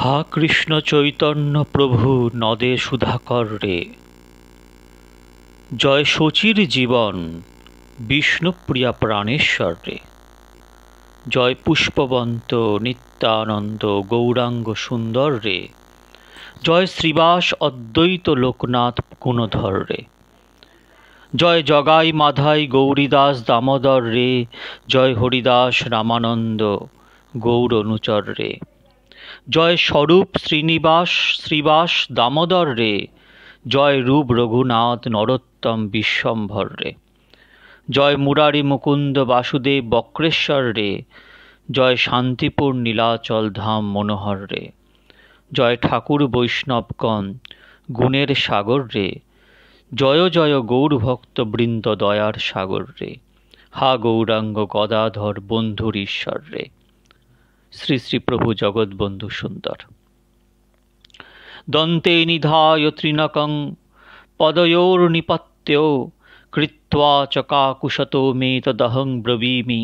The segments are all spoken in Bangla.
হা কৃষ্ণ চৈতন্য প্রভু নদে সুধাকর রে জয় শচির জীবন বিষ্ণুপ্রিয়া প্রাণেশ্বর রে জয় পুষ্পবন্ত নিত্যানন্দ গৌরাঙ্গ সুন্দর রে জয় শ্রীবাস অদ্বৈত লোকনাথ গুণধর রে জয় জগাই মাধাই গৌরীদাস দামোদর রে জয় হরিদাস রামানন্দ গৌর অনুচর রে জয় স্বরূপ শ্রীনিবাস শ্রীবাস দামোদর রে জয় রূপ রঘুনাথ নরোত্তম বিশ্বম্ভর রে জয় মুরারি মুকুন্দ বাসুদেব বক্রেশ্বর রে জয় শান্তিপুর নীলাচল ধাম মনোহর রে জয় ঠাকুর বৈষ্ণবগণ গুণের সাগর রে জয় জয় গৌরভক্ত বৃন্দ দয়ার সাগর রে হা গৌরাঙ্গ গদাধর বন্ধুর ঈশ্বর রে শ্রী শ্রীপ্রভু জগৎবন্ধু সুন্দর দন্তে নিধায় তৃণকং পদয়োর্নিপত্যও কৃত্বা চকাকুশত মে তদহং ব্রবীমি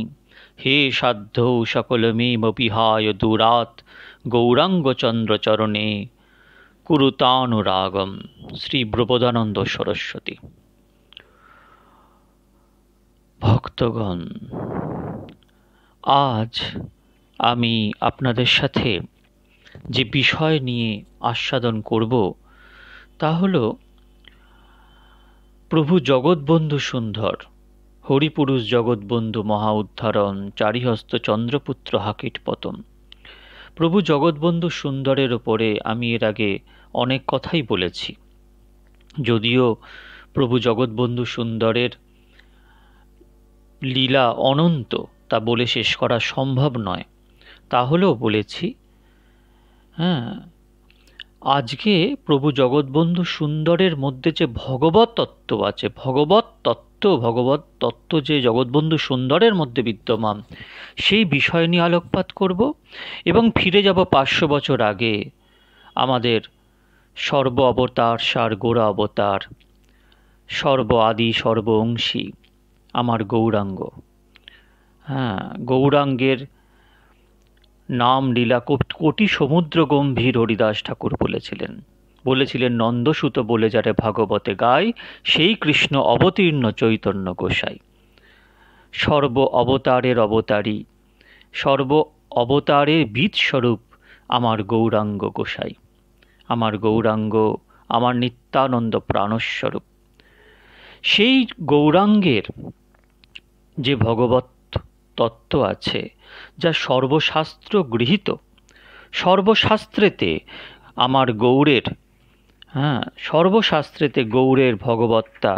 হে সাধ্য সকলমেম বিহায় দূরাত গৌরাঙ্গচন্দ্রচরণে কুরুতানুরাগম শ্রী প্রবোধানন্দ সরস্বতী ভক্তগণ আজ আমি আপনাদের সাথে যে বিষয় নিয়ে আস্বাদন করব তা হল প্রভু জগৎবন্ধু সুন্দর হরিপুরুষ জগৎবন্ধু মহা উদ্ধারণ চারিহস্ত চন্দ্রপুত্র হাকিট পতন প্রভু জগৎবন্ধু সুন্দরের ওপরে আমি এর আগে অনেক কথাই বলেছি যদিও প্রভু জগৎবন্ধু সুন্দরের লীলা অনন্ত তা বলে শেষ করা সম্ভব নয় তাহলেও বলেছি হ্যাঁ আজকে প্রভু জগৎবন্ধু সুন্দরের মধ্যে যে ভগবত তত্ত্ব আছে ভগবত তত্ত্ব ভগবত তত্ত্ব যে জগৎবন্ধু সুন্দরের মধ্যে বিদ্যমান সেই বিষয় নিয়ে আলোকপাত করব এবং ফিরে যাব পাঁচশো বছর আগে আমাদের সর্ব অবতার সার গোড়া অবতার সর্ব আদি সর্ব অংশী আমার গৌরাঙ্গ হ্যাঁ গৌরাঙ্গের নাম লীলা কোটি সমুদ্র গম্ভীর হরিদাস ঠাকুর বলেছিলেন বলেছিলেন নন্দসূত বলে যারে ভাগবতে গায় সেই কৃষ্ণ অবতীর্ণ চৈতন্য গোসাই সর্ব অবতারের অবতারী সর্ব অবতারের বীজস্বরূপ আমার গৌরাঙ্গ গোসাই আমার গৌরাঙ্গ আমার নিত্যানন্দ প্রাণস্বরূপ সেই গৌরাঙ্গের যে ভগবত তত্ত্ব আছে যা সর্বশাস্ত্র গৃহীত সর্বশাস্ত্রেতে আমার গৌরের হ্যাঁ সর্বশাস্ত্রেতে গৌরের ভগবত্তা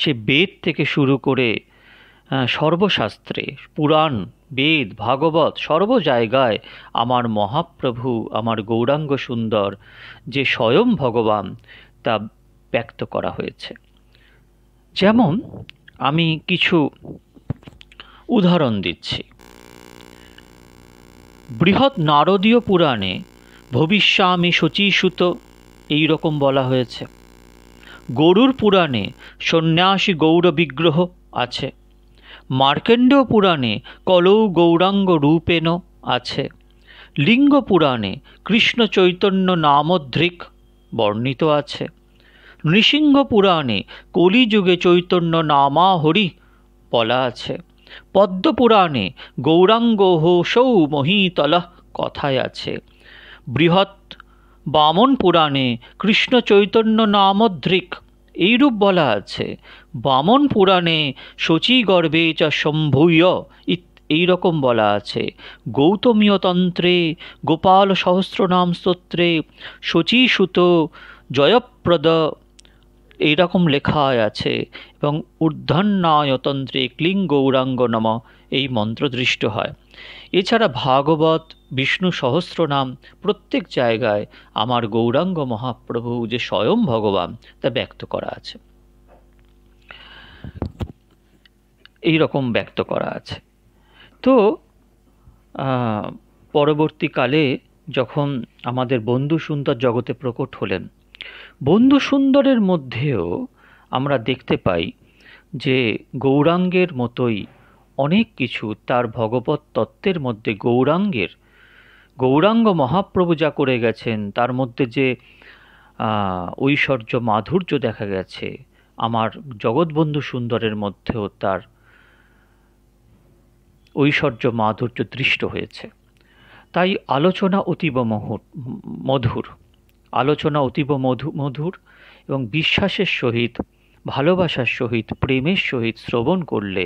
সে বেদ থেকে শুরু করে হ্যাঁ, সর্বশাস্ত্রে পুরাণ বেদ ভাগবত সর্ব জায়গায় আমার মহাপ্রভু আমার গৌরাঙ্গ সুন্দর যে স্বয়ং ভগবান তা ব্যক্ত করা হয়েছে যেমন আমি কিছু উদাহরণ দিচ্ছি বৃহৎ নারদীয় পুরাণে ভবিষ্যামি শচীসুত এই রকম বলা হয়েছে গরুর পুরাণে সন্ন্যাসী গৌর বিগ্রহ আছে মার্কেণ্ডীয় পুরাণে কলৌ গৌরাঙ্গ রূপেণ আছে লিঙ্গ পুরাণে কৃষ্ণ চৈতন্য নামধ্রিক বর্ণিত আছে নৃসিংহ পুরাণে কলিযুগে চৈতন্য নামাহরি বলা আছে পদ্মপুরাণে গৌরাঙ্গহ সৌ মহীতলহ কথায় আছে বৃহৎ বামন পুরাণে কৃষ্ণ চৈতন্য নামধ্রিক এইরূপ বলা আছে বামন পুরাণে শচীগর্ভে চ শম্ভূয় এই রকম বলা আছে গৌতমীয় তন্ত্রে গোপাল সহস্রনাম স্তোত্রে শচীসুত জয়প্রদ এইরকম লেখা আছে এবং ঊর্ধ্বন্যায়তন্ত্রে ক্লিং গৌরাঙ্গ নম এই মন্ত্র দৃষ্ট হয় এছাড়া ভাগবত বিষ্ণু সহস্রনাম প্রত্যেক জায়গায় আমার গৌরাঙ্গ মহাপ্রভু যে স্বয়ং ভগবান তা ব্যক্ত করা আছে এই রকম ব্যক্ত করা আছে তো পরবর্তীকালে যখন আমাদের বন্ধু সুন্দর জগতে প্রকট হলেন বন্ধু সুন্দরের মধ্যেও আমরা দেখতে পাই যে গৌরাঙ্গের মতোই অনেক কিছু তার ভগবত তত্ত্বের মধ্যে গৌরাঙ্গের গৌরাঙ্গ মহাপ্রভু যা করে গেছেন তার মধ্যে যে ঐশ্বর্য মাধুর্য দেখা গেছে আমার জগৎবন্ধু সুন্দরের মধ্যেও তার ঐশ্বর্য মাধুর্য দৃষ্ট হয়েছে তাই আলোচনা অতীব মধুর আলোচনা অতীব মধু মধুর এবং বিশ্বাসের সহিত ভালোবাসার সহিত প্রেমের সহিত শ্রবণ করলে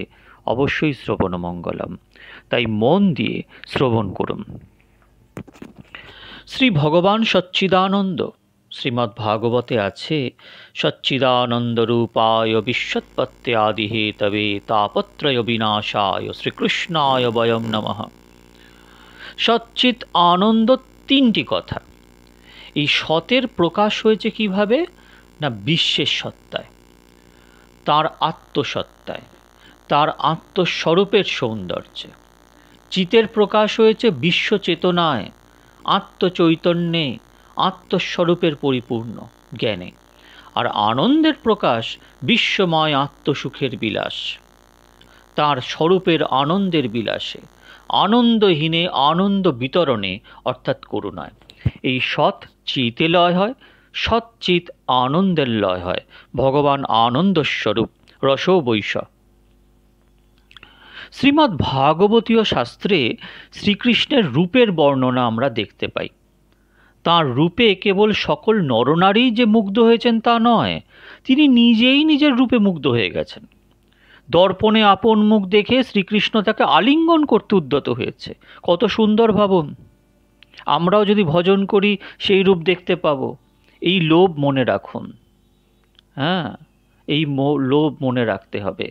অবশ্যই শ্রবণ মঙ্গলম তাই মন দিয়ে শ্রবণ করুন শ্রী ভগবান সচ্চিদানন্দ শ্রীমদ্ ভাগবতে আছে সচ্চিদানন্দ রূপায় বিশ্বৎপত্তে আদি হে তবে তাপত্রয় বিনাশায় শ্রীকৃষ্ণায় বয়ম নম সচ্চিৎ আনন্দ তিনটি কথা এই সতের প্রকাশ হয়েছে কিভাবে না বিশ্বের সত্তায় তার আত্মসত্তায় তার আত্মস্বরূপের সৌন্দর্যে চিতের প্রকাশ হয়েছে বিশ্ব চেতনায় আত্মচৈতন্যে আত্মস্বরূপের পরিপূর্ণ জ্ঞানে আর আনন্দের প্রকাশ বিশ্বময় আত্মসুখের বিলাস তার স্বরূপের আনন্দের বিলাসে আনন্দহীনে আনন্দ বিতরণে অর্থাৎ করুণায় এই সৎ চিতে লয় হয় সৎ চিত আনন্দের লয় হয় ভগবান আনন্দস্বরূপ রস বৈশ শ্রীমৎ ভাগবতীয় শাস্ত্রে শ্রীকৃষ্ণের রূপের বর্ণনা আমরা দেখতে পাই তার রূপে কেবল সকল নরনারী যে মুগ্ধ হয়েছেন তা নয় তিনি নিজেই নিজের রূপে মুগ্ধ হয়ে গেছেন দর্পণে আপন মুখ দেখে শ্রীকৃষ্ণ তাকে আলিঙ্গন করতে উদ্যত হয়েছে কত সুন্দর ভাবন আমরাও যদি ভজন করি সেই রূপ দেখতে পাব এই লোভ মনে রাখুন হ্যাঁ এই লোভ মনে রাখতে হবে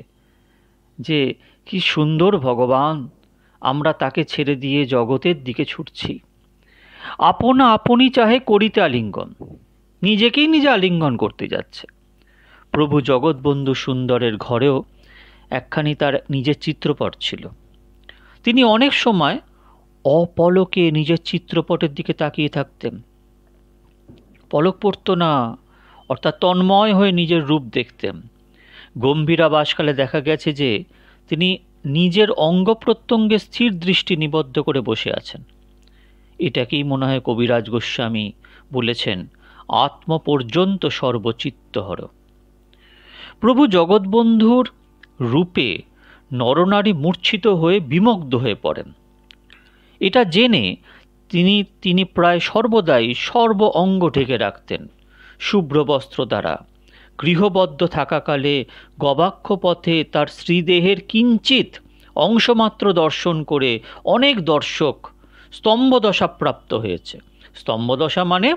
যে কি সুন্দর ভগবান আমরা তাকে ছেড়ে দিয়ে জগতের দিকে ছুটছি আপন আপনি চাহে করিতে আলিঙ্গন নিজেকেই নিজে আলিঙ্গন করতে যাচ্ছে প্রভু জগৎবন্ধু সুন্দরের ঘরেও একখানি তার নিজের চিত্রপট ছিল তিনি অনেক সময় অপলকে নিজের চিত্রপটের দিকে তাকিয়ে থাকতেন পলক পড়ত না অর্থাৎ তন্ময় হয়ে নিজের রূপ দেখতেন গম্ভীরা বাসকালে দেখা গেছে যে তিনি নিজের অঙ্গ প্রত্যঙ্গে স্থির দৃষ্টি নিবদ্ধ করে বসে আছেন এটাকেই মনে হয় কবিরাজ গোস্বামী বলেছেন আত্ম পর্যন্ত সর্বচিত্তহর প্রভু জগৎবন্ধুর রূপে নরনারী মূর্ছিত হয়ে বিমগ্ধ হয়ে পড়েন এটা জেনে তিনি তিনি প্রায় সর্বদাই সর্ব অঙ্গ ঢেকে রাখতেন শুভ্র বস্ত্র দ্বারা গৃহবদ্ধ থাকাকালে গবাক্ষ পথে তার শ্রীদেহের কিঞ্চিত অংশমাত্র দর্শন করে অনেক দর্শক স্তম্ভদশা প্রাপ্ত হয়েছে স্তম্ভদশা মানে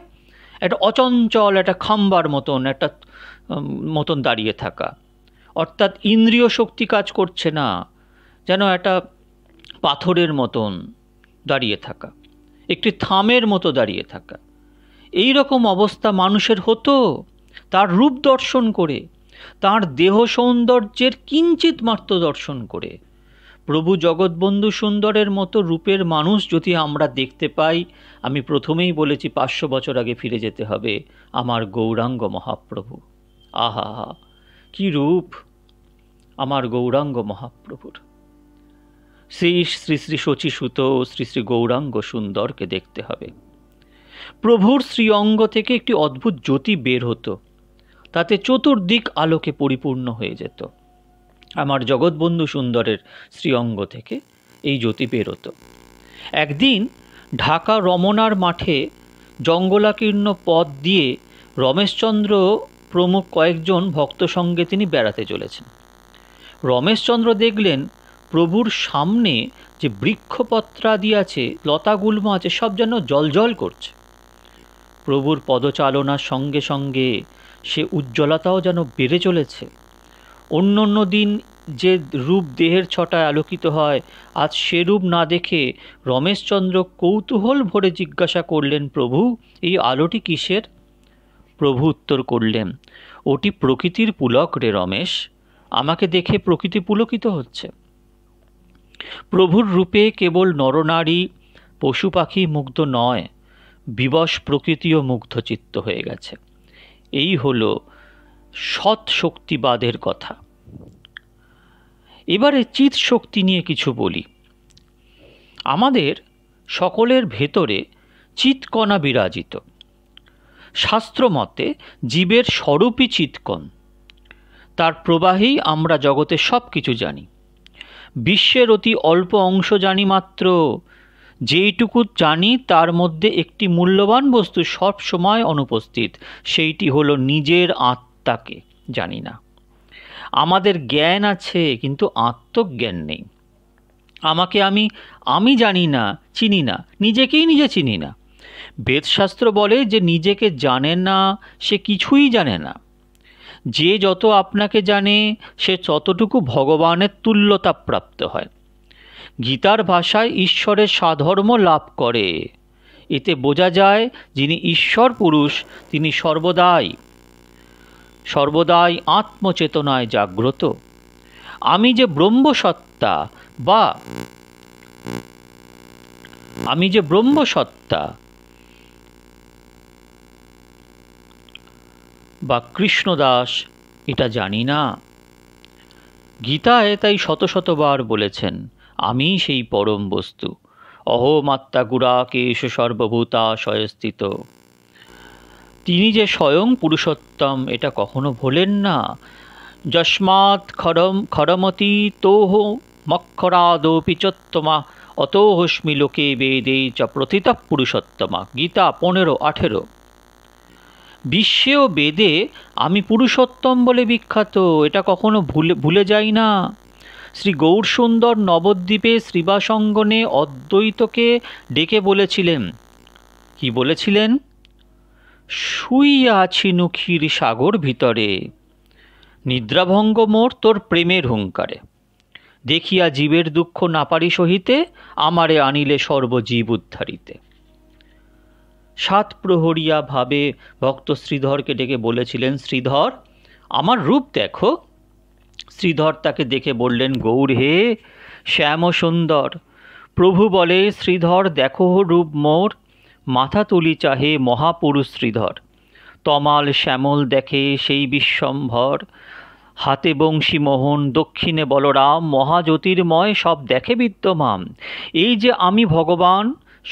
একটা অচঞ্চল একটা খাম্বার মতন একটা মতন দাঁড়িয়ে থাকা অর্থাৎ ইন্দ্রিয় শক্তি কাজ করছে না যেন একটা পাথরের মতন দাঁড়িয়ে থাকা একটি থামের মতো দাঁড়িয়ে থাকা এই রকম অবস্থা মানুষের হতো তার রূপ দর্শন করে তার দেহ সৌন্দর্যের কিঞ্চিত মাত্র দর্শন করে প্রভু জগৎবন্ধু সুন্দরের মতো রূপের মানুষ যদি আমরা দেখতে পাই আমি প্রথমেই বলেছি পাঁচশো বছর আগে ফিরে যেতে হবে আমার গৌরাঙ্গ মহাপ্রভু আহা কি রূপ আমার গৌরাঙ্গ মহাপ্রভুর শ্রী শ্রী শ্রী সুত ও শ্রী শ্রী গৌরাঙ্গ সুন্দরকে দেখতে হবে প্রভুর শ্রীঅঙ্গ থেকে একটি অদ্ভুত জ্যোতি বের হতো তাতে চতুর্দিক আলোকে পরিপূর্ণ হয়ে যেত আমার জগৎবন্ধু সুন্দরের শ্রীঅঙ্গ থেকে এই জ্যোতি বেরোতো একদিন ঢাকা রমনার মাঠে জঙ্গলাকীর্ণ পথ দিয়ে রমেশচন্দ্র প্রমুখ কয়েকজন ভক্ত সঙ্গে তিনি বেড়াতে চলেছেন রমেশচন্দ্র দেখলেন প্রভুর সামনে যে বৃক্ষপত্রাদি আছে লতাগুল্ম আছে সব যেন জলজল করছে প্রভুর পদচালনার সঙ্গে সঙ্গে সে উজ্জ্বলতাও যেন বেড়ে চলেছে অন্য অন্য দিন যে রূপ দেহের ছটায় আলোকিত হয় আজ সে রূপ না দেখে রমেশচন্দ্র কৌতূহল ভরে জিজ্ঞাসা করলেন প্রভু এই আলোটি কিসের প্রভু উত্তর করলেন ওটি প্রকৃতির পুলক রে রমেশ আমাকে দেখে প্রকৃতি পুলকিত হচ্ছে প্রভুর রূপে কেবল নরনারী পশুপাখি মুগ্ধ নয় বিবশ প্রকৃতিও মুগ্ধচিত্ত হয়ে গেছে এই হল সৎ শক্তিবাদের কথা এবারে চিত শক্তি নিয়ে কিছু বলি আমাদের সকলের ভেতরে চিৎকণা বিরাজিত শাস্ত্রমতে জীবের স্বরূপই চিৎকণ তার প্রবাহেই আমরা জগতে সব কিছু জানি বিশ্বের অতি অল্প অংশ জানি মাত্র যেইটুকু জানি তার মধ্যে একটি মূল্যবান বস্তু সব সময় অনুপস্থিত সেইটি হলো নিজের আত্মাকে জানি না আমাদের জ্ঞান আছে কিন্তু আত্মজ্ঞান নেই আমাকে আমি আমি জানি না চিনি না নিজেকেই নিজে চিনি না বেদশাস্ত্র বলে যে নিজেকে জানে না সে কিছুই জানে না যে যত আপনাকে জানে সে ততটুকু ভগবানের তুল্যতা প্রাপ্ত হয় গীতার ভাষায় ঈশ্বরের সাধর্ম লাভ করে এতে বোঝা যায় যিনি ঈশ্বর পুরুষ তিনি সর্বদাই সর্বদাই আত্মচেতনায় জাগ্রত আমি যে ব্রহ্মসত্তা বা আমি যে ব্রহ্মসত্তা বা কৃষ্ণদাস এটা জানি না গীতায় তাই শত শতবার বলেছেন আমি সেই পরম বস্তু অহমাত্মা কেশ সর্বভূতা স্বয়স্থিত তিনি যে স্বয়ং পুরুষোত্তম এটা কখনো ভোলেন না যস্মাত খরম খরমতি তোহ মক্ষরাদপি চত্তমা অতোহস্মি লোকে বেদে চ প্রথিত পুরুষোত্তমা গীতা পনেরো আঠেরো বিশ্বে ও বেদে আমি পুরুষোত্তম বলে বিখ্যাত এটা কখনো ভুলে ভুলে যাই না শ্রী গৌরসুন্দর নবদ্বীপে শ্রীবাসঙ্গনে অদ্বৈতকে ডেকে বলেছিলেন কি বলেছিলেন শুইয়া আছি নুখির সাগর ভিতরে নিদ্রাভঙ্গ মোর তোর প্রেমের হুঙ্কারে দেখিয়া জীবের দুঃখ না পারি সহিতে আমারে আনিলে সর্বজীব উদ্ধারিতে সাত প্রহরিয়া ভাবে ভক্ত শ্রীধরকে ডেকে বলেছিলেন শ্রীধর আমার রূপ দেখো শ্রীধর তাকে দেখে বললেন গৌর হে শ্যাম সুন্দর প্রভু বলে শ্রীধর দেখো রূপ মোর মাথা তুলি চাহে মহাপুরুষ শ্রীধর তমাল শ্যামল দেখে সেই বিশ্বম্ভর হাতে বংশী মোহন দক্ষিণে বলরাম মহাজ্যোতির্ময় সব দেখে বিদ্যমান এই যে আমি ভগবান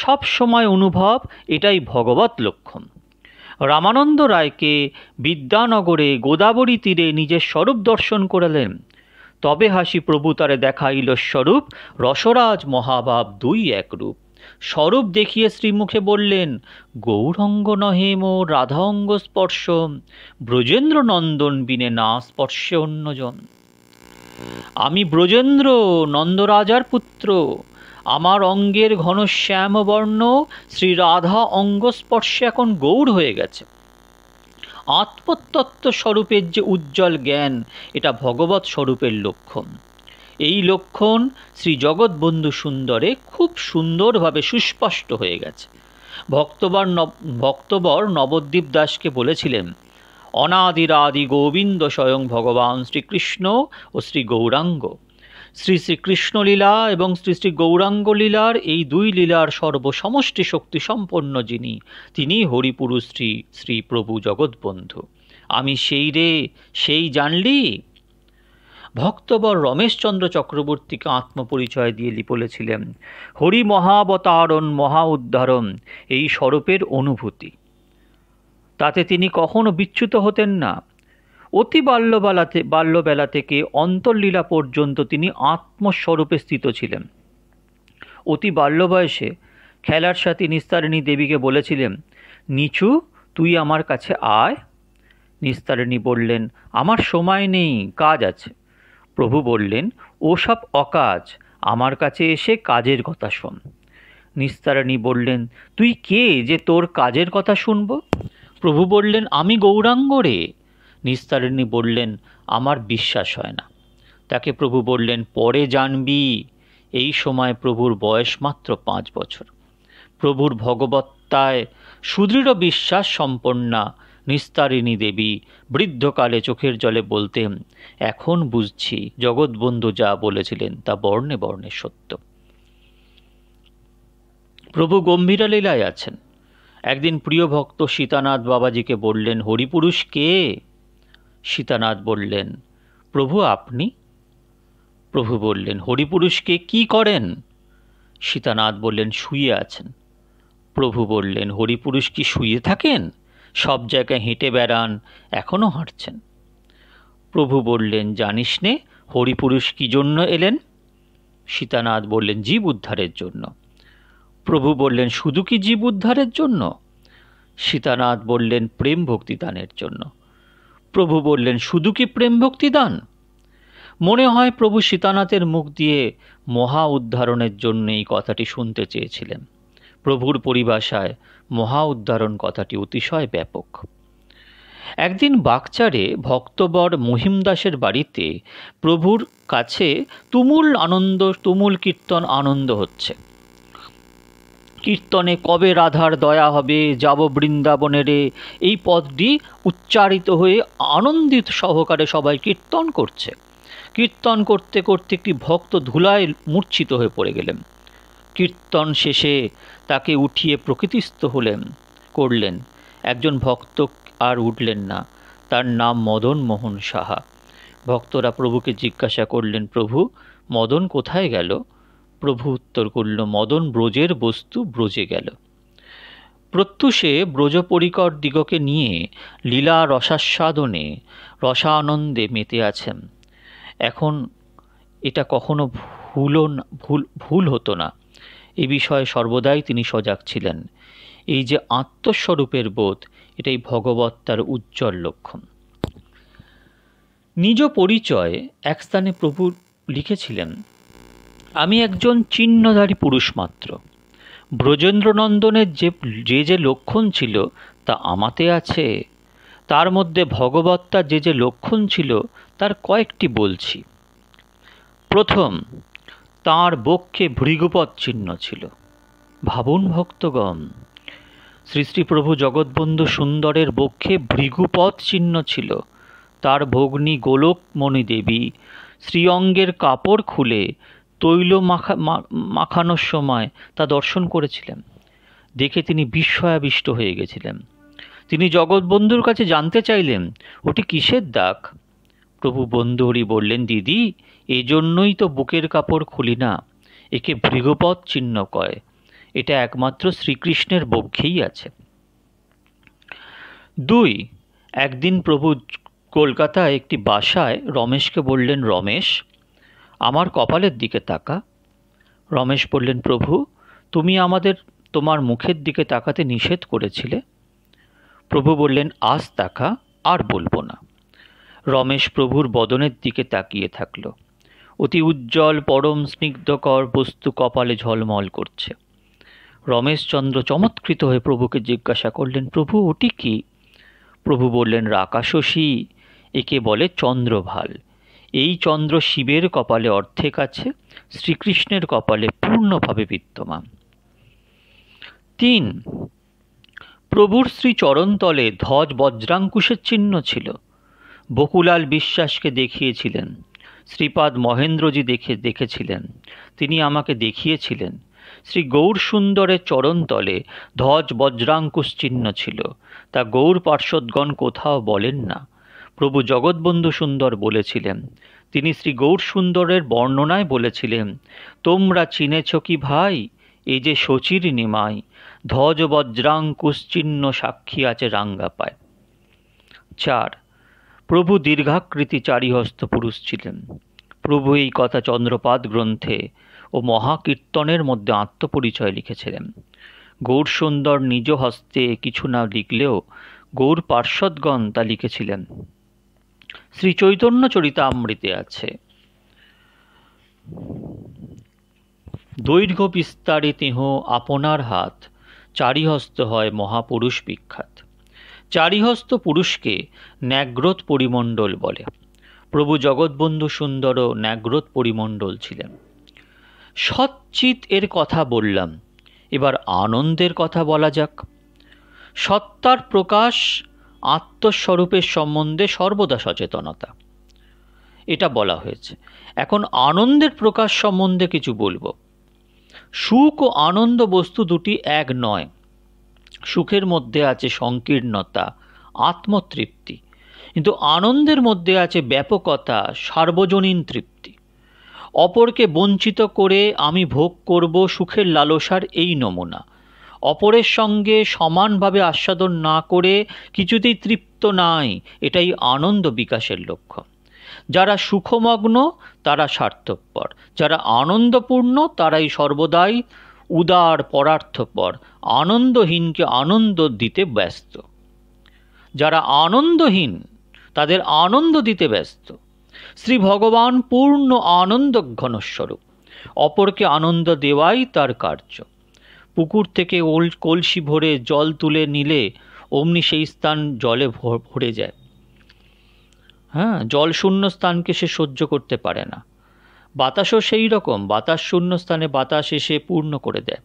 সব সময় অনুভব এটাই ভগবত লক্ষণ রামানন্দ রায়কে বিদ্যানগরে গোদাবরী তীরে নিজের স্বরূপ দর্শন করালেন তবে হাসি প্রভু তারে দেখাইল স্বরূপ রসরাজ মহাভাব দুই এক রূপ স্বরূপ দেখিয়ে শ্রীমুখে বললেন গৌরঙ্গ নহে রাধা রাধাঙ্গ স্পর্শ ব্রজেন্দ্র নন্দন বিনে না স্পর্শে অন্যজন আমি ব্রজেন্দ্র নন্দরাজার পুত্র আমার অঙ্গের ঘন শ্যামবর্ণ রাধা অঙ্গস্পর্শে এখন গৌর হয়ে গেছে আত্মতত্ত্ব স্বরূপের যে উজ্জ্বল জ্ঞান এটা ভগবত স্বরূপের লক্ষণ এই লক্ষণ শ্রী জগৎবন্ধু সুন্দরে খুব সুন্দরভাবে সুস্পষ্ট হয়ে গেছে ভক্তবর ভক্তবর নবদ্বীপ দাসকে বলেছিলেন অনাদিরাদি গোবিন্দ স্বয়ং ভগবান শ্রীকৃষ্ণ ও শ্রী গৌরাঙ্গ শ্রী শ্রীকৃষ্ণলীলা এবং শ্রী শ্রী গৌরাঙ্গলীলার এই দুই লীলার সর্বসমষ্টি শক্তি সম্পন্ন যিনি তিনি হরিপুরু শ্রী শ্রী প্রভু জগৎবন্ধু আমি সেই রে সেই জানলি ভক্তবর রমেশচন্দ্র চক্রবর্তীকে আত্মপরিচয় দিয়ে লিপলেছিলেন হরি মহাবতারণ মহা উদ্ধারণ এই স্বরূপের অনুভূতি তাতে তিনি কখনো বিচ্যুত হতেন না অতি বাল্যবেলাতে বাল্যবেলা থেকে অন্তর্লীলা পর্যন্ত তিনি আত্মস্বরূপে স্থিত ছিলেন অতি বাল্য বয়সে খেলার সাথী নিস্তারিণী দেবীকে বলেছিলেন নিচু তুই আমার কাছে আয় নিস্তারিণী বললেন আমার সময় নেই কাজ আছে প্রভু বললেন ওসব অকাজ আমার কাছে এসে কাজের কথা শোন নিস্তারিণী বললেন তুই কে যে তোর কাজের কথা শুনব প্রভু বললেন আমি গৌরাঙ্গ রে নিস্তারিণী বললেন আমার বিশ্বাস হয় না তাকে প্রভু বললেন পরে জানবি এই সময় প্রভুর বয়স মাত্র পাঁচ বছর প্রভুর ভগবত্তায় সুদৃঢ় বিশ্বাস সম্পন্না নিস্তারিণী দেবী বৃদ্ধকালে চোখের জলে বলতেন এখন বুঝছি জগৎবন্ধু যা বলেছিলেন তা বর্ণে বর্ণে সত্য প্রভু গম্ভীরা লীলায় আছেন একদিন প্রিয় ভক্ত সীতানাথ বাবাজিকে বললেন হরিপুরুষ কে সীতানাথ বললেন প্রভু আপনি প্রভু বললেন হরিপুরুষকে কি করেন সীতানাথ বললেন শুয়ে আছেন প্রভু বললেন হরিপুরুষ কি শুয়ে থাকেন সব জায়গায় হেঁটে বেড়ান এখনও হাঁটছেন প্রভু বললেন জানিস নে হরিপুরুষ কি জন্য এলেন সীতানাথ বললেন জীব উদ্ধারের জন্য প্রভু বললেন শুধু কি জীব উদ্ধারের জন্য সীতানাথ বললেন প্রেম ভক্তিদানের জন্য প্রভু বললেন শুধু কি প্রেম ভক্তি দান মনে হয় প্রভু সীতানাথের মুখ দিয়ে মহা উদ্ধারণের জন্য এই কথাটি শুনতে চেয়েছিলেন প্রভুর পরিভাষায় মহা উদ্ধারণ কথাটি অতিশয় ব্যাপক একদিন বাগচারে ভক্তবর মহিম দাসের বাড়িতে প্রভুর কাছে তুমুল আনন্দ তুমুল কীর্তন আনন্দ হচ্ছে কীর্তনে কবে রাধার দয়া হবে যাব বৃন্দাবনে রে এই পদটি উচ্চারিত হয়ে আনন্দিত সহকারে সবাই কীর্তন করছে কীর্তন করতে করতে একটি ভক্ত ধুলায় মূর্ছিত হয়ে পড়ে গেলেন কীর্তন শেষে তাকে উঠিয়ে প্রকৃতিস্থ হলেন করলেন একজন ভক্ত আর উঠলেন না তার নাম মদন মোহন সাহা ভক্তরা প্রভুকে জিজ্ঞাসা করলেন প্রভু মদন কোথায় গেল প্রভু উত্তর করল মদন ব্রজের বস্তু ব্রজে গেল প্রত্যুষে ব্রজপরিকর দিগকে নিয়ে লীলা রসাস্বাদনে রসানন্দে মেতে আছেন এখন এটা কখনো ভুল ভুল ভুল হতো না এ বিষয়ে সর্বদাই তিনি সজাগ ছিলেন এই যে আত্মস্বরূপের বোধ এটাই ভগবত্তার উজ্জ্বল লক্ষণ নিজ পরিচয় এক স্থানে প্রভু লিখেছিলেন আমি একজন চিহ্নধারী পুরুষ মাত্র ব্রজেন্দ্রনন্দনের যে যে যে লক্ষণ ছিল তা আমাতে আছে তার মধ্যে ভগবত্তার যে যে লক্ষণ ছিল তার কয়েকটি বলছি প্রথম তার বক্ষে ভৃগুপদ চিহ্ন ছিল ভাবুন ভক্তগণ শ্রী শ্রীপ্রভু জগৎবন্ধু সুন্দরের বক্ষে ভৃগুপদ চিহ্ন ছিল তার ভগ্নী গোলকমণি দেবী শ্রীঅঙ্গের কাপড় খুলে তৈল মাখা মাখানোর সময় তা দর্শন করেছিলেন দেখে তিনি বিস্ময়াবিষ্ট হয়ে গেছিলেন তিনি জগৎবন্ধুর কাছে জানতে চাইলেন ওটি কিসের দাগ প্রভু হরি বললেন দিদি এজন্যই তো বুকের কাপড় খুলি না একে ভৃগপথ চিহ্ন কয় এটা একমাত্র শ্রীকৃষ্ণের বক্ষেই আছে দুই একদিন প্রভু কলকাতায় একটি বাসায় রমেশকে বললেন রমেশ আমার কপালের দিকে তাকা রমেশ বললেন প্রভু তুমি আমাদের তোমার মুখের দিকে তাকাতে নিষেধ করেছিলে প্রভু বললেন আজ তাকা আর বলবো না রমেশ প্রভুর বদনের দিকে তাকিয়ে থাকল অতি উজ্জ্বল পরম স্নিগ্ধকর বস্তু কপালে ঝলমল করছে রমেশচন্দ্র চমৎকৃত হয়ে প্রভুকে জিজ্ঞাসা করলেন প্রভু ওটি কি প্রভু বললেন রাকাশশী একে বলে চন্দ্রভাল এই চন্দ্র শিবের কপালে অর্ধেক আছে শ্রীকৃষ্ণের কপালে পূর্ণভাবে বিদ্যমান তিন প্রভুর শ্রী চরণতলে ধ্বজ বজ্রাঙ্কুশের চিহ্ন ছিল বকুলাল বিশ্বাসকে দেখিয়েছিলেন শ্রীপাদ মহেন্দ্রজি দেখে দেখেছিলেন তিনি আমাকে দেখিয়েছিলেন শ্রী গৌর সুন্দরের চরণতলে ধ্বজ বজ্রাঙ্কুশ চিহ্ন ছিল তা গৌর পার্শ্বদগণ কোথাও বলেন না প্রভু জগৎবন্ধু সুন্দর বলেছিলেন তিনি শ্রী গৌর সুন্দরের বর্ণনায় বলেছিলেন তোমরা চিনেছ কি ভাই এই যে শচির নিমাই ধ্বজ বজ্রাং সাক্ষী আছে রাঙ্গা পায় চার প্রভু দীর্ঘাকৃতি চারিহস্ত পুরুষ ছিলেন প্রভু এই কথা চন্দ্রপাদ গ্রন্থে ও মহাকীর্তনের মধ্যে আত্মপরিচয় লিখেছিলেন গৌর সুন্দর নিজ হস্তে কিছু না লিখলেও গৌর পার্শ্বদগণ তা লিখেছিলেন শ্রী চৈতন্য চরিতামৃতে আছে দৈর্ঘ্য বিস্তারে তেহ আপনার হাত চারিহস্ত হয় মহাপুরুষ বিখ্যাত চারিহস্ত পুরুষকে ন্যাগ্রত পরিমণ্ডল বলে প্রভু জগৎবন্ধু সুন্দরও ন্যাগ্রত পরিমণ্ডল ছিলেন সচ্চিত এর কথা বললাম এবার আনন্দের কথা বলা যাক সত্তার প্রকাশ আত্মস্বরূপের সম্বন্ধে সর্বদা সচেতনতা এটা বলা হয়েছে এখন আনন্দের প্রকাশ সম্বন্ধে কিছু বলবো সুখ ও আনন্দ বস্তু দুটি এক নয় সুখের মধ্যে আছে সংকীর্ণতা আত্মতৃপ্তি কিন্তু আনন্দের মধ্যে আছে ব্যাপকতা সার্বজনীন তৃপ্তি অপরকে বঞ্চিত করে আমি ভোগ করব সুখের লালসার এই নমুনা অপরের সঙ্গে সমানভাবে আস্বাদন না করে কিছুতেই তৃপ্ত নাই এটাই আনন্দ বিকাশের লক্ষ্য যারা সুখমগ্ন তারা স্বার্থপর যারা আনন্দপূর্ণ তারাই সর্বদাই উদার পরার্থপর আনন্দহীনকে আনন্দ দিতে ব্যস্ত যারা আনন্দহীন তাদের আনন্দ দিতে ব্যস্ত শ্রী ভগবান পূর্ণ আনন্দ ঘনস্বরূপ অপরকে আনন্দ দেওয়াই তার কার্য পুকুর থেকে ওল কলসি ভরে জল তুলে নিলে অমনি সেই স্থান জলে ভরে যায় হ্যাঁ জল শূন্য স্থানকে সে সহ্য করতে পারে না বাতাসও সেই রকম বাতাস শূন্য স্থানে বাতাস এসে পূর্ণ করে দেয়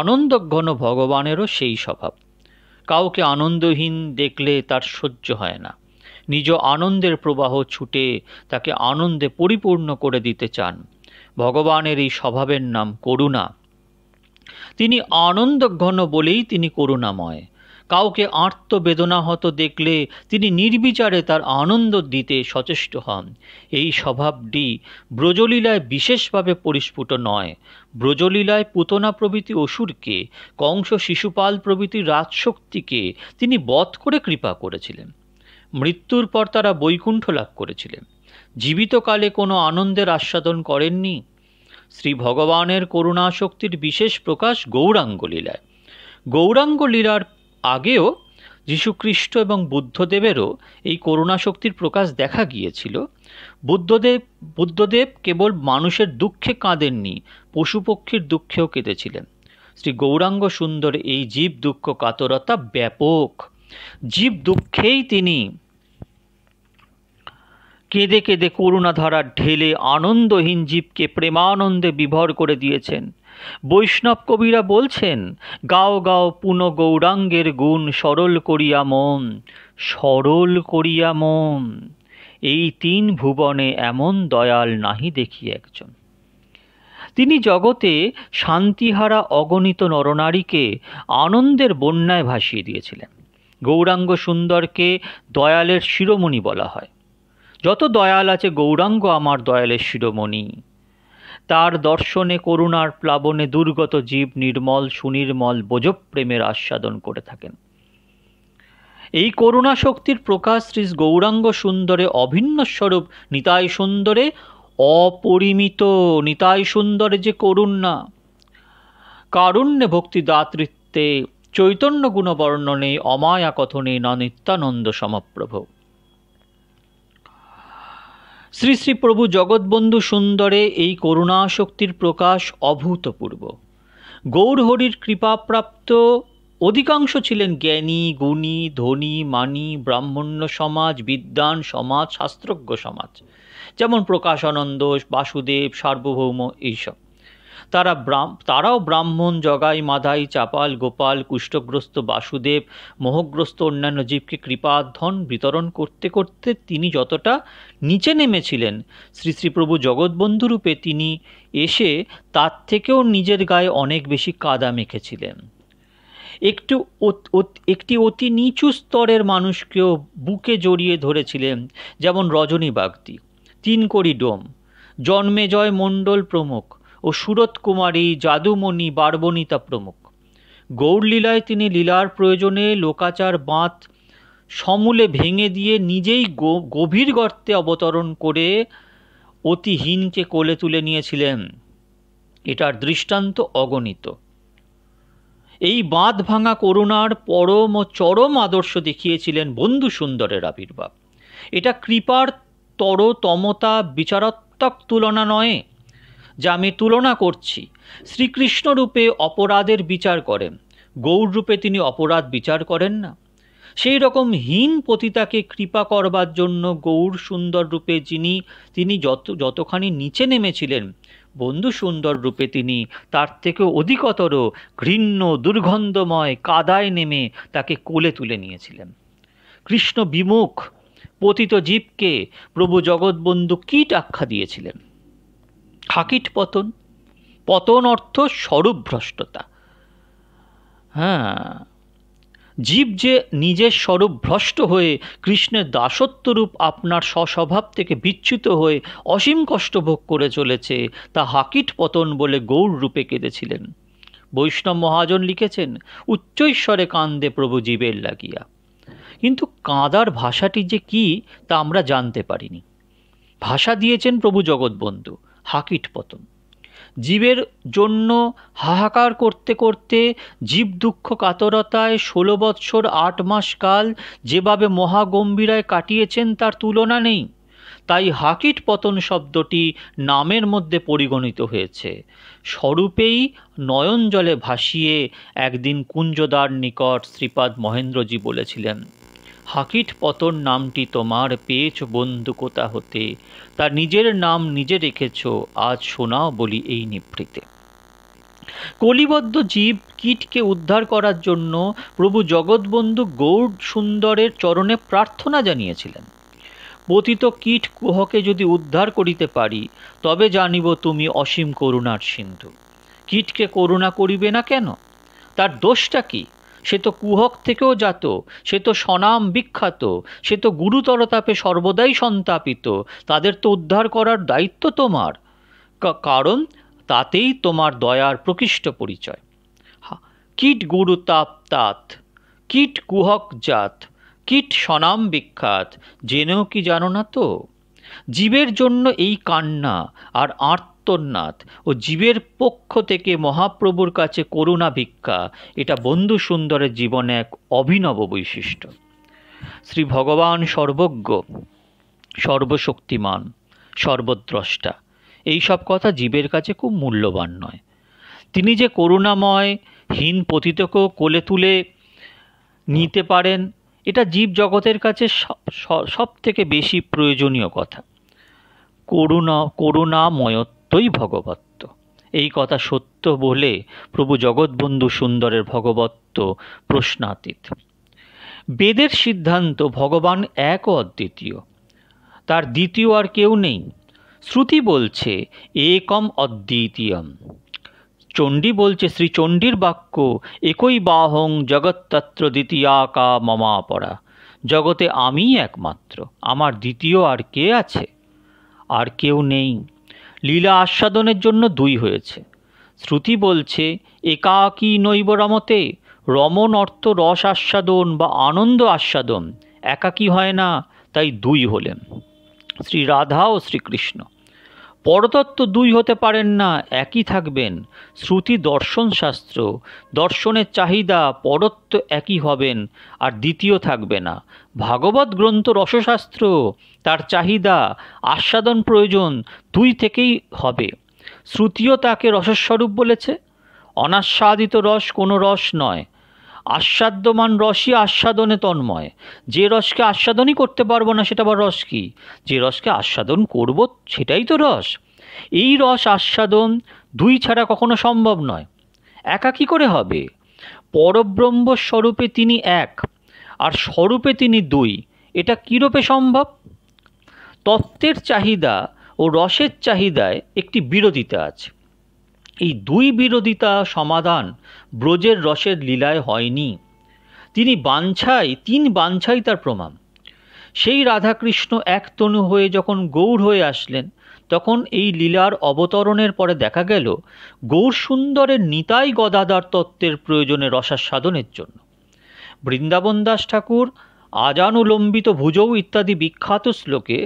আনন্দ ঘন ভগবানেরও সেই স্বভাব কাউকে আনন্দহীন দেখলে তার সহ্য হয় না নিজ আনন্দের প্রবাহ ছুটে তাকে আনন্দে পরিপূর্ণ করে দিতে চান ভগবানের এই স্বভাবের নাম করুণা তিনি আনন্দ ঘন বলেই তিনি করুণাময় কাউকে আত্মবেদনাহত দেখলে তিনি নির্বিচারে তার আনন্দ দিতে সচেষ্ট হন এই স্বভাবটি ব্রজলীলায় বিশেষভাবে পরিস্ফুট নয় ব্রজলীলায় পুতনা প্রভৃতি অসুরকে কংস শিশুপাল প্রভৃতি রাজশক্তিকে তিনি বধ করে কৃপা করেছিলেন মৃত্যুর পর তারা বৈকুণ্ঠ লাভ করেছিলেন জীবিতকালে কোনো আনন্দের আস্বাদন করেননি শ্রী ভগবানের করুণাশক্তির বিশেষ প্রকাশ গৌরাঙ্গ লীলায় গৌরাঙ্গ লীলার আগেও যীশুখ্রিস্ট এবং বুদ্ধদেবেরও এই করুণাশক্তির প্রকাশ দেখা গিয়েছিল বুদ্ধদেব বুদ্ধদেব কেবল মানুষের দুঃখে কাঁদেননি পশুপক্ষীর দুঃখেও কেঁদেছিলেন শ্রী গৌরাঙ্গ সুন্দর এই জীব দুঃখ কাতরতা ব্যাপক জীব দুঃখেই তিনি কেঁদে কেঁদে করুণাধারার ঢেলে আনন্দহীন জীবকে প্রেমানন্দে বিভর করে দিয়েছেন বৈষ্ণব কবিরা বলছেন গাও গাও পুন গৌরাঙ্গের গুণ সরল করিয়া মন সরল করিয়া মন এই তিন ভুবনে এমন দয়াল নাহি দেখি একজন তিনি জগতে শান্তিহারা অগণিত নরনারীকে আনন্দের বন্যায় ভাসিয়ে দিয়েছিলেন গৌরাঙ্গ সুন্দরকে দয়ালের শিরোমণি বলা হয় যত দয়াল আছে গৌরাঙ্গ আমার দয়ালের শিরোমণি তার দর্শনে করুণার প্লাবনে দুর্গত জীব নির্মল সুনির্মল বোজপ্রেমের আস্বাদন করে থাকেন এই করুণা শক্তির প্রকাশ শ্রী গৌরাঙ্গ সুন্দরে অভিন্ন স্বরূপ নিতাই সুন্দরে অপরিমিত নিতাই সুন্দরে যে করুণা কারুণ্যে ভক্তি দাতৃত্বে চৈতন্য গুণবর্ণনে অমায়া কথনে না নিত্যানন্দ সমপ্রভ শ্রী শ্রী প্রভু জগৎবন্ধু সুন্দরে এই করুণা শক্তির প্রকাশ অভূতপূর্ব গৌরহরির কৃপাপ্রাপ্ত অধিকাংশ ছিলেন জ্ঞানী গুণী ধনী মানি ব্রাহ্মণ্য সমাজ বিদ্যান সমাজ শাস্ত্রজ্ঞ সমাজ যেমন প্রকাশানন্দ বাসুদেব সার্বভৌম এইসব তারা তারাও ব্রাহ্মণ জগাই মাধাই চাপাল গোপাল কুষ্ঠগ্রস্ত বাসুদেব মোহগ্রস্ত অন্যান্য জীবকে কৃপাধন বিতরণ করতে করতে তিনি যতটা নিচে নেমেছিলেন শ্রী শ্রীপ্রভু জগৎবন্ধুরূপে তিনি এসে তার থেকেও নিজের গায়ে অনেক বেশি কাদা মেখেছিলেন একটু একটি অতি নিচু স্তরের মানুষকেও বুকে জড়িয়ে ধরেছিলেন যেমন রজনী বাগদি তিন করি ডোম জন্মেজয় মণ্ডল প্রমুখ ও সুরত কুমারী যাদুমণি বারবণিতা প্রমুখ গৌরলীলায় তিনি লীলার প্রয়োজনে লোকাচার বাঁধ সমূলে ভেঙে দিয়ে নিজেই গভীর গর্তে অবতরণ করে অতিহীনকে কোলে তুলে নিয়েছিলেন এটার দৃষ্টান্ত অগণিত এই বাঁধ ভাঙা করুণার পরম ও চরম আদর্শ দেখিয়েছিলেন বন্ধু সুন্দরের আবির্ভাব এটা কৃপার তরতমতা বিচারাত্মক তুলনা নয় যা আমি তুলনা করছি শ্রীকৃষ্ণরূপে অপরাধের বিচার করেন গৌররূপে তিনি অপরাধ বিচার করেন না সেই রকম হীন পতিতাকে কৃপা করবার জন্য গৌর সুন্দর রূপে যিনি তিনি যত যতখানি নিচে নেমেছিলেন বন্ধু সুন্দর রূপে তিনি তার থেকেও অধিকতর ঘৃণ্য দুর্গন্ধময় কাদায় নেমে তাকে কোলে তুলে নিয়েছিলেন কৃষ্ণ বিমুখ পতিত জীবকে প্রভু জগৎবন্ধু কীট আখ্যা দিয়েছিলেন খাকিট পতন পতন অর্থ স্বরূপভ্রষ্টতা হ্যাঁ জীব যে নিজের স্বরূপ ভ্রষ্ট হয়ে কৃষ্ণের দাসত্বরূপ আপনার স্বস্বভাব থেকে বিচ্যুত হয়ে অসীম কষ্ট ভোগ করে চলেছে তা হাকিট পতন বলে গৌর রূপে কেঁদেছিলেন বৈষ্ণব মহাজন লিখেছেন উচ্চৈশ্বরে কান্দে প্রভু জীবের লাগিয়া কিন্তু কাঁদার ভাষাটি যে কি তা আমরা জানতে পারিনি ভাষা দিয়েছেন প্রভু জগৎবন্ধু হাকিট পতন জীবের জন্য হাহাকার করতে করতে জীব দুঃখ কাতরতায় ষোলো বৎসর আট মাস কাল যেভাবে মহাগম্ভীরায় কাটিয়েছেন তার তুলনা নেই তাই হাকিট পতন শব্দটি নামের মধ্যে পরিগণিত হয়েছে স্বরূপেই নয়ন জলে ভাসিয়ে একদিন কুঞ্জদার নিকট শ্রীপাদ মহেন্দ্রজি বলেছিলেন হাকিট পতন নামটি তোমার পেয়েছ বন্দুকতা হতে তার নিজের নাম নিজে রেখেছ আজ শোনাও বলি এই নিভৃতে কলিবদ্ধ জীব কীটকে উদ্ধার করার জন্য প্রভু জগৎবন্ধু গৌড় সুন্দরের চরণে প্রার্থনা জানিয়েছিলেন পতিত কীট কুহকে যদি উদ্ধার করিতে পারি তবে জানিব তুমি অসীম করুণার সিন্ধু কীটকে করুণা করিবে না কেন তার দোষটা কী সে তো কুহক থেকেও জাত সে তো স্বনাম বিখ্যাত সে তো গুরুতরতাপে সর্বদাই সন্তাপিত তাদের তো উদ্ধার করার দায়িত্ব তোমার কারণ তাতেই তোমার দয়ার প্রকৃষ্ট পরিচয় কীট গুরুতাপ তাপ তাত কীট কুহক জাত কীট স্বনাম বিখ্যাত জেনেও কি জানো না তো জীবের জন্য এই কান্না আর আর্ত উত্তরনাথ ও জীবের পক্ষ থেকে মহাপ্রভুর কাছে করুণা ভিক্ষা এটা বন্ধু সুন্দরের জীবনে এক অভিনব বৈশিষ্ট্য শ্রী ভগবান সর্বজ্ঞ সর্বশক্তিমান সর্বদ্রষ্টা এই সব কথা জীবের কাছে খুব মূল্যবান নয় তিনি যে করুণাময় হীন পতিতকেও কোলে তুলে নিতে পারেন এটা জীব জগতের কাছে সব থেকে বেশি প্রয়োজনীয় কথা করুণা করুণাময়ত্ব সত্যই ভগবত্ব এই কথা সত্য বলে প্রভু জগৎবন্ধু সুন্দরের ভগবত্ব প্রশ্নাতীত বেদের সিদ্ধান্ত ভগবান এক অদ্বিতীয় তার দ্বিতীয় আর কেউ নেই শ্রুতি বলছে একম অদ্বিতীয়ম চণ্ডী বলছে শ্রী চণ্ডীর বাক্য একই বাহং জগত্তত্র দ্বিতীয়াকা মমাপরা জগতে আমিই একমাত্র আমার দ্বিতীয় আর কে আছে আর কেউ নেই লীলা আস্বাদনের জন্য দুই হয়েছে শ্রুতি বলছে একাকী নৈব রমতে রমন অর্থ রস আস্বাদন বা আনন্দ আস্বাদন একাকী হয় না তাই দুই হলেন শ্রী রাধা ও শ্রীকৃষ্ণ পরতত্ত্ব দুই হতে পারেন না একই থাকবেন শ্রুতি দর্শন শাস্ত্র দর্শনের চাহিদা পরত্ব একই হবেন আর দ্বিতীয় থাকবে না ভাগবত গ্রন্থ রসশাস্ত্র তার চাহিদা আস্বাদন প্রয়োজন দুই থেকেই হবে শ্রুতিও তাকে রসস্বরূপ বলেছে অনাস্বাদিত রস কোনো রস নয় আস্বাদ্যমান রসই আস্বাদনে তন্ময় যে রসকে আস্বাদনই করতে পারবো না সেটা আবার রস কি যে রসকে আস্বাদন করব সেটাই তো রস এই রস আস্বাদন দুই ছাড়া কখনো সম্ভব নয় একা কি করে হবে পরব্রহ্ম স্বরূপে তিনি এক আর স্বরূপে তিনি দুই এটা কীরূপে সম্ভব তত্ত্বের চাহিদা ও রসের চাহিদায় একটি বিরোধিতা আছে এই দুই বিরোধিতা সমাধান ব্রজের রসের লীলায় হয়নি তিনি বাঞ্ছাই তিন বাঞ্ছাই তার প্রমাণ সেই রাধাকৃষ্ণ এক তনু হয়ে যখন গৌর হয়ে আসলেন তখন এই লীলার অবতরণের পরে দেখা গেল গৌর সুন্দরের নিতাই গদাদার তত্ত্বের প্রয়োজনে রসাস্বাদনের জন্য বৃন্দাবন দাস ঠাকুর আজানুলম্বিত ভুজৌ ইত্যাদি বিখ্যাত শ্লোকে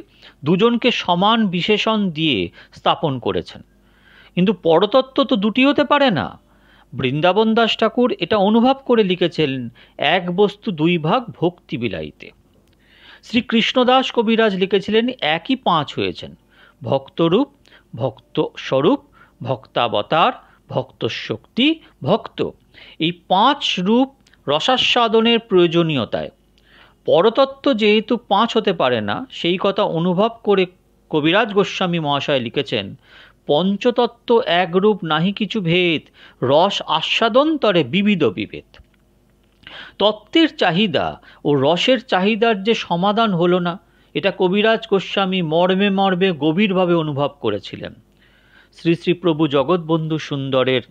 দুজনকে সমান বিশেষণ দিয়ে স্থাপন করেছেন কিন্তু পরতত্ত্ব তো দুটি হতে পারে না বৃন্দাবন দাস ঠাকুর এটা অনুভব করে লিখেছিলেন এক বস্তু দুই ভাগ ভক্তি বিলাইতে শ্রীকৃষ্ণদাস কবিরাজ লিখেছিলেন একই পাঁচ হয়েছেন ভক্তরূপ ভক্ত স্বরূপ ভক্তাবতার ভক্ত শক্তি ভক্ত এই পাঁচ রূপ রসাস্বাদনের প্রয়োজনীয়তায় পরতত্ত্ব যেহেতু পাঁচ হতে পারে না সেই কথা অনুভব করে কবিরাজ গোস্বামী মহাশয় লিখেছেন পঞ্চতত্ত্ব একরূপ নাহি কিছু ভেদ রস আস্বাদন্তরে বিবিধ বিভেদ তত্ত্বের চাহিদা ও রসের চাহিদার যে সমাধান হলো না এটা কবিরাজ গোস্বামী মর্মে মর্মে গভীরভাবে অনুভব করেছিলেন শ্রী শ্রী প্রভু জগৎবন্ধু সুন্দরের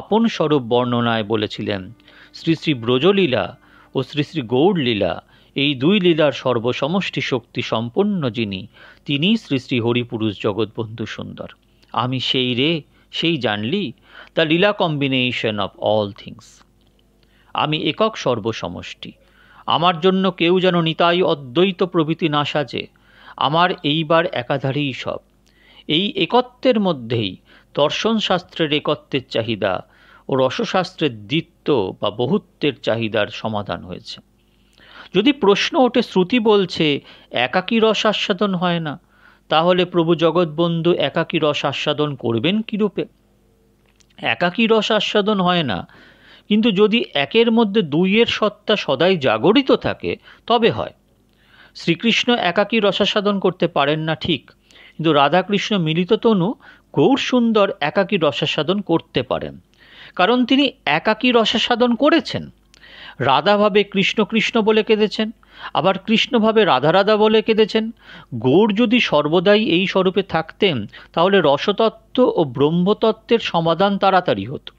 আপন স্বরূপ বর্ণনায় বলেছিলেন শ্রী শ্রী ব্রজলীলা ও শ্রী শ্রী গৌড়লীলা এই দুই লীলার সর্বসমষ্টি শক্তি সম্পন্ন যিনি তিনি শ্রী শ্রী হরিপুরুষ জগৎবন্ধু সুন্দর আমি সেই রে সেই জানলি দ্য লীলা কম্বিনেশন অফ অল থিংস আমি একক সর্বসমষ্টি আমার জন্য কেউ যেন নিতাই অদ্বৈত প্রভৃতি না সাজে আমার এইবার একাধারেই সব এই একত্বের মধ্যেই দর্শনশাস্ত্রের একত্বের চাহিদা ও রসশাস্ত্রের দ্বিত্ব বা বহুত্বের চাহিদার সমাধান হয়েছে যদি প্রশ্ন ওঠে শ্রুতি বলছে একাকী রস আস্বাদন হয় না তাহলে প্রভু জগৎবন্ধু একাকী রস আস্বাদন করবেন কীরূপে একাকী রস আস্বাদন হয় না কিন্তু যদি একের মধ্যে দুইয়ের সত্তা সদাই জাগরিত থাকে তবে হয় শ্রীকৃষ্ণ একাকী রসাস্বাদন করতে পারেন না ঠিক কিন্তু রাধাকৃষ্ণ মিলিত তনু গৌর সুন্দর একাকী রসাস্বাদন করতে পারেন কারণ তিনি একাকী রসাসাধন করেছেন রাধাভাবে কৃষ্ণ কৃষ্ণ বলে কেঁদেছেন আবার কৃষ্ণভাবে রাধা রাধা বলে কেঁদেছেন গৌড় যদি সর্বদাই এই স্বরূপে থাকতেন তাহলে রসতত্ত্ব ও ব্রহ্মতত্ত্বের সমাধান তাড়াতাড়ি হতো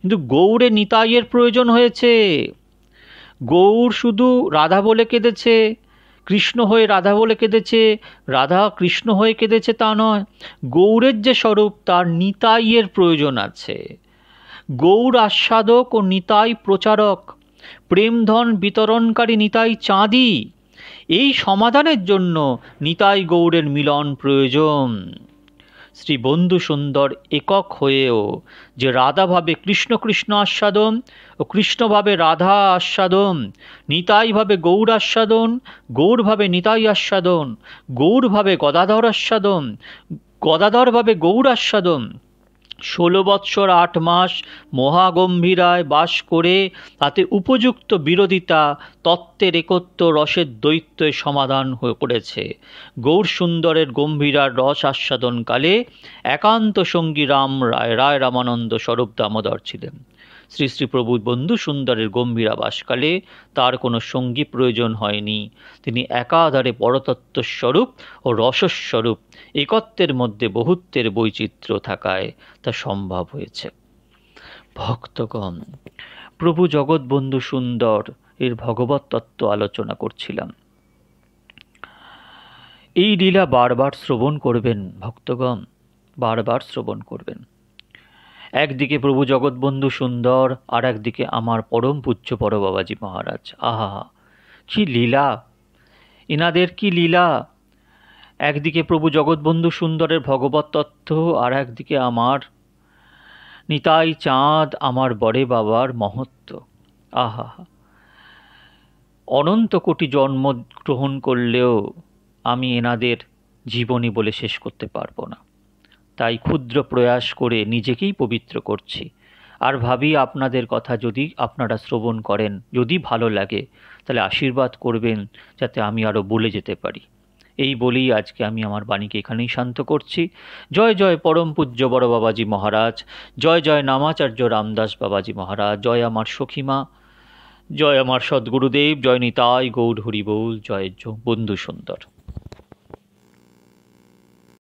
কিন্তু গৌড়ে নিতাইয়ের প্রয়োজন হয়েছে গৌর শুধু রাধা বলে কেঁদেছে কৃষ্ণ হয়ে রাধা বলে কেঁদেছে রাধা কৃষ্ণ হয়ে কেঁদেছে তা নয় গৌরের যে স্বরূপ তার নিতাইয়ের প্রয়োজন আছে গৌর আস্বাদক ও নিতাই প্রচারক প্রেমধন বিতরণকারী নিতাই চাঁদি এই সমাধানের জন্য নিতাই গৌরের মিলন প্রয়োজন শ্রী বন্ধু সুন্দর একক হয়েও যে রাধাভাবে কৃষ্ণ কৃষ্ণ আস্বাদন ও কৃষ্ণভাবে রাধা আস্বাদন নিতাইভাবে গৌর আস্বাদন গৌরভাবে নিতাই আস্বাদন গৌরভাবে গদাধর আস্বাদন গদাধরভাবে গৌর আস্বাদন ষোলো বৎসর আট মাস মহাগম্ভীরায় বাস করে তাতে উপযুক্ত বিরোধিতা তত্ত্বের একত্ব রসের দৈত্যের সমাধান হয়ে পড়েছে গৌরসুন্দরের গম্ভীরার রস আস্বাদনকালে একান্ত সঙ্গী রাম রায় রায় রামানন্দ স্বরূপ দামোদর ছিলেন শ্রী শ্রীপ্রভু বন্ধু সুন্দরের গম্ভীর আবাসকালে তার কোনো সঙ্গী প্রয়োজন হয়নি তিনি একাধারে পরতত্ত্বস্বরূপ ও রসস্বরূপ একত্বের মধ্যে বহুত্বের বৈচিত্র্য থাকায় তা সম্ভব হয়েছে ভক্তগণ প্রভু জগৎবন্ধু সুন্দর এর ভগবত তত্ত্ব আলোচনা করছিলাম এই লীলা বারবার শ্রবণ করবেন ভক্তগণ বারবার শ্রবণ করবেন একদিকে প্রভু জগৎবন্ধু সুন্দর আর একদিকে আমার পরম পুচ্ছ পর বাবাজি মহারাজ আহা কি লীলা ইনাদের কি লীলা একদিকে প্রভু জগৎবন্ধু সুন্দরের ভগবত তত্ত্ব আর একদিকে আমার নিতাই চাঁদ আমার বড়ে বাবার মহত্ব আহা অনন্ত কোটি জন্ম গ্রহণ করলেও আমি এনাদের জীবনী বলে শেষ করতে পারবো না তাই ক্ষুদ্র প্রয়াস করে নিজেকেই পবিত্র করছি আর ভাবি আপনাদের কথা যদি আপনারা শ্রবণ করেন যদি ভালো লাগে তাহলে আশীর্বাদ করবেন যাতে আমি আরও বলে যেতে পারি এই বলেই আজকে আমি আমার বাণীকে এখানেই শান্ত করছি জয় জয় পরম পূজ্য বড় বাবাজি মহারাজ জয় জয় নামাচার্য রামদাস বাবাজি মহারাজ জয় আমার সখীমা জয় আমার সদ্গুরুদেব জয় নিতাই গৌর হরিবৌল জয় বন্ধু সুন্দর